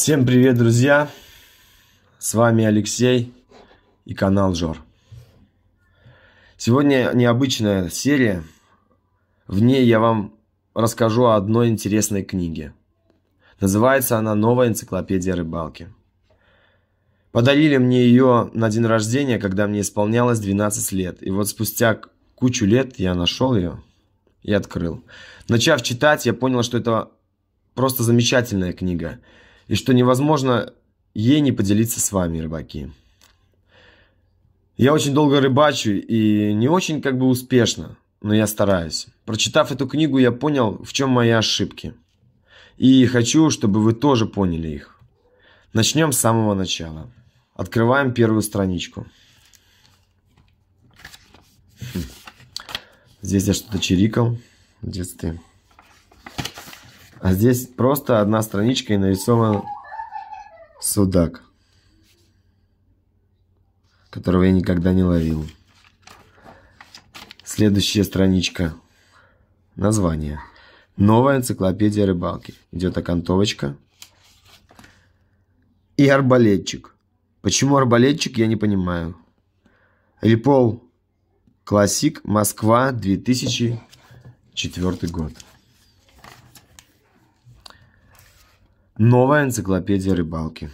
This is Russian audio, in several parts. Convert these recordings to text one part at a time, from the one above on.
Всем привет, друзья! С вами Алексей и канал Жор. Сегодня необычная серия. В ней я вам расскажу о одной интересной книге. Называется она «Новая энциклопедия рыбалки». Подарили мне ее на день рождения, когда мне исполнялось 12 лет. И вот спустя кучу лет я нашел ее и открыл. Начав читать, я понял, что это просто замечательная книга – и что невозможно ей не поделиться с вами, рыбаки. Я очень долго рыбачу и не очень как бы успешно, но я стараюсь. Прочитав эту книгу, я понял, в чем мои ошибки. И хочу, чтобы вы тоже поняли их. Начнем с самого начала. Открываем первую страничку. Хм. Здесь я что-то чирикал в детстве. А здесь просто одна страничка и нарисован судак, которого я никогда не ловил. Следующая страничка. Название. Новая энциклопедия рыбалки. Идет окантовочка. И арбалетчик. Почему арбалетчик, я не понимаю. Репол Классик Москва 2004 год. Новая энциклопедия рыбалки.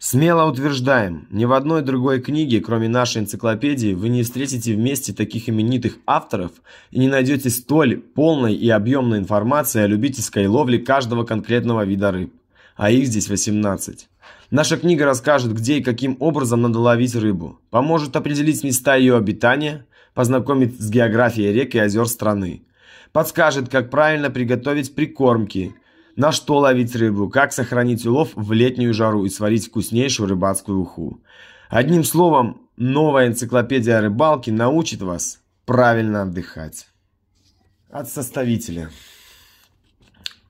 Смело утверждаем, ни в одной другой книге, кроме нашей энциклопедии, вы не встретите вместе таких именитых авторов и не найдете столь полной и объемной информации о любительской ловле каждого конкретного вида рыб, а их здесь 18. Наша книга расскажет, где и каким образом надо ловить рыбу, поможет определить места ее обитания, познакомит с географией рек и озер страны, подскажет, как правильно приготовить прикормки – на что ловить рыбу, как сохранить улов в летнюю жару и сварить вкуснейшую рыбацкую уху. Одним словом, новая энциклопедия рыбалки научит вас правильно отдыхать. От составителя.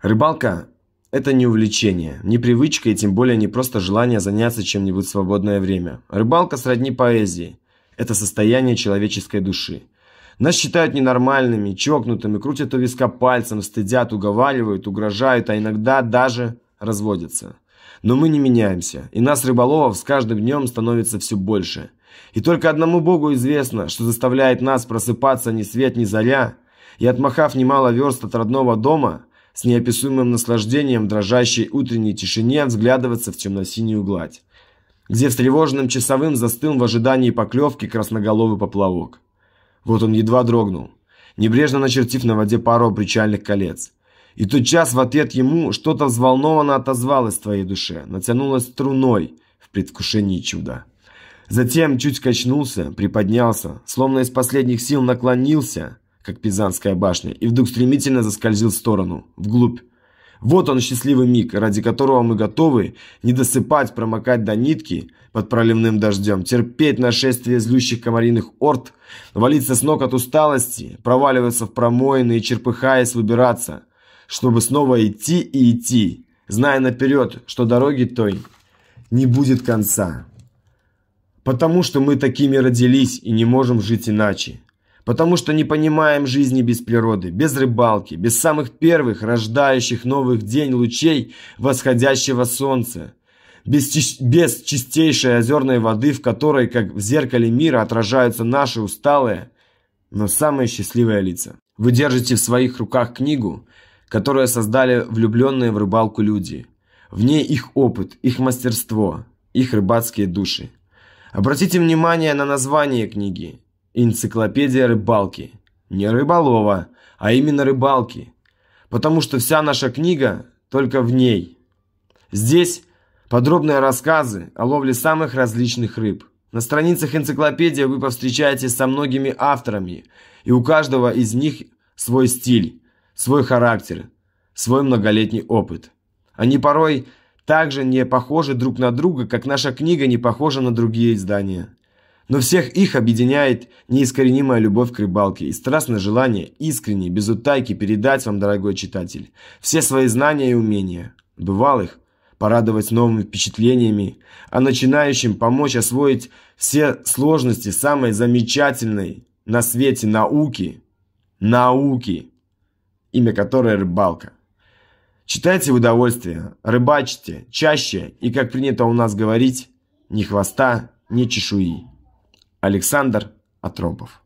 Рыбалка – это не увлечение, не привычка и тем более не просто желание заняться чем-нибудь в свободное время. Рыбалка сродни поэзии. Это состояние человеческой души – нас считают ненормальными, чокнутыми, крутят у виска пальцем, стыдят, уговаривают, угрожают, а иногда даже разводятся. Но мы не меняемся, и нас, рыболовов, с каждым днем становится все больше. И только одному Богу известно, что заставляет нас просыпаться ни свет, ни заря, и, отмахав немало верст от родного дома, с неописуемым наслаждением в дрожащей утренней тишине взглядываться в темно-синюю гладь, где встревоженным часовым застыл в ожидании поклевки красноголовый поплавок. Вот он едва дрогнул, небрежно начертив на воде пару причальных колец. И тотчас в ответ ему что-то взволнованно отозвалось в твоей душе, натянулось струной в предвкушении чуда. Затем чуть качнулся, приподнялся, словно из последних сил наклонился, как Пизанская башня, и вдруг стремительно заскользил в сторону, вглубь, вот он счастливый миг, ради которого мы готовы не досыпать, промокать до нитки под проливным дождем, терпеть нашествие злющих комариных орд, валиться с ног от усталости, проваливаться в промоины и черпыхаясь выбираться, чтобы снова идти и идти, зная наперед, что дороги той не будет конца. Потому что мы такими родились и не можем жить иначе потому что не понимаем жизни без природы, без рыбалки, без самых первых, рождающих новых день лучей восходящего солнца, без, без чистейшей озерной воды, в которой, как в зеркале мира, отражаются наши усталые, но самые счастливые лица. Вы держите в своих руках книгу, которую создали влюбленные в рыбалку люди. В ней их опыт, их мастерство, их рыбацкие души. Обратите внимание на название книги Энциклопедия рыбалки. Не рыболова, а именно рыбалки. Потому что вся наша книга только в ней. Здесь подробные рассказы о ловле самых различных рыб. На страницах энциклопедии вы повстречаетесь со многими авторами, и у каждого из них свой стиль, свой характер, свой многолетний опыт. Они порой также не похожи друг на друга, как наша книга не похожа на другие издания. Но всех их объединяет неискоренимая любовь к рыбалке и страстное желание искренне, без утайки передать вам, дорогой читатель, все свои знания и умения, бывалых, порадовать новыми впечатлениями, а начинающим помочь освоить все сложности самой замечательной на свете науки, науки, имя которой рыбалка. Читайте в удовольствие, рыбачьте чаще и, как принято у нас говорить, ни хвоста, ни чешуи. Александр Атропов.